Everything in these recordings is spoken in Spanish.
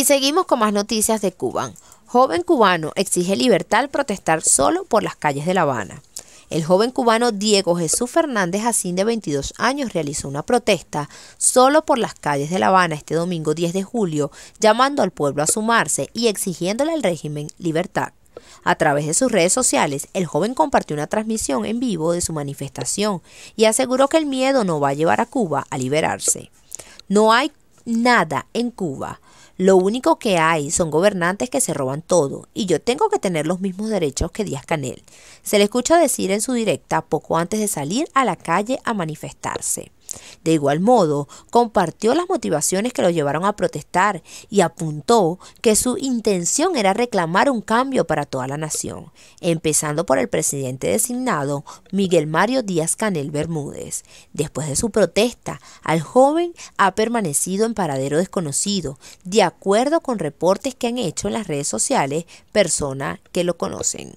Y seguimos con más noticias de Cuba. Joven cubano exige libertad al protestar solo por las calles de La Habana. El joven cubano Diego Jesús Fernández Jacín, de 22 años, realizó una protesta solo por las calles de La Habana este domingo 10 de julio, llamando al pueblo a sumarse y exigiéndole al régimen libertad. A través de sus redes sociales, el joven compartió una transmisión en vivo de su manifestación y aseguró que el miedo no va a llevar a Cuba a liberarse. No hay nada en Cuba. Lo único que hay son gobernantes que se roban todo, y yo tengo que tener los mismos derechos que Díaz Canel. Se le escucha decir en su directa poco antes de salir a la calle a manifestarse. De igual modo, compartió las motivaciones que lo llevaron a protestar y apuntó que su intención era reclamar un cambio para toda la nación, empezando por el presidente designado Miguel Mario Díaz Canel Bermúdez. Después de su protesta, al joven ha permanecido paradero desconocido, de acuerdo con reportes que han hecho en las redes sociales personas que lo conocen.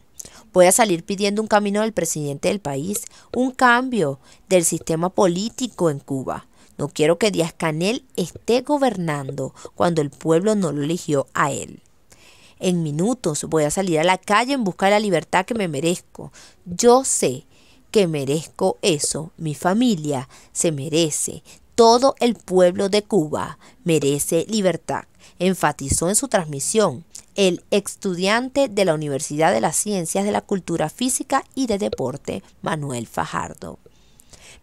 Voy a salir pidiendo un camino del presidente del país, un cambio del sistema político en Cuba. No quiero que Díaz Canel esté gobernando cuando el pueblo no lo eligió a él. En minutos voy a salir a la calle en busca de la libertad que me merezco. Yo sé que merezco eso. Mi familia se merece todo el pueblo de Cuba merece libertad, enfatizó en su transmisión el estudiante de la Universidad de las Ciencias de la Cultura Física y de Deporte, Manuel Fajardo.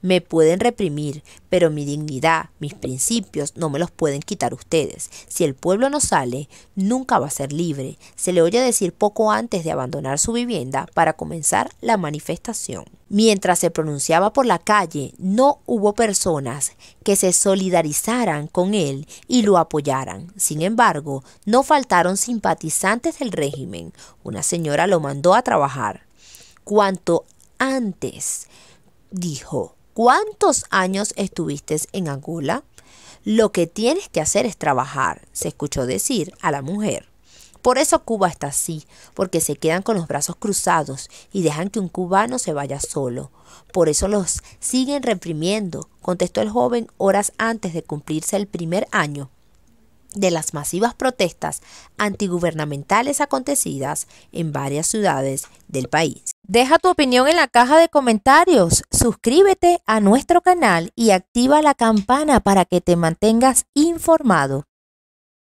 Me pueden reprimir, pero mi dignidad, mis principios, no me los pueden quitar ustedes. Si el pueblo no sale, nunca va a ser libre. Se le oye decir poco antes de abandonar su vivienda para comenzar la manifestación. Mientras se pronunciaba por la calle, no hubo personas que se solidarizaran con él y lo apoyaran. Sin embargo, no faltaron simpatizantes del régimen. Una señora lo mandó a trabajar. Cuanto antes, dijo, cuántos años estuviste en Angola. Lo que tienes que hacer es trabajar, se escuchó decir a la mujer. Por eso Cuba está así, porque se quedan con los brazos cruzados y dejan que un cubano se vaya solo. Por eso los siguen reprimiendo, contestó el joven horas antes de cumplirse el primer año de las masivas protestas antigubernamentales acontecidas en varias ciudades del país. Deja tu opinión en la caja de comentarios suscríbete a nuestro canal y activa la campana para que te mantengas informado.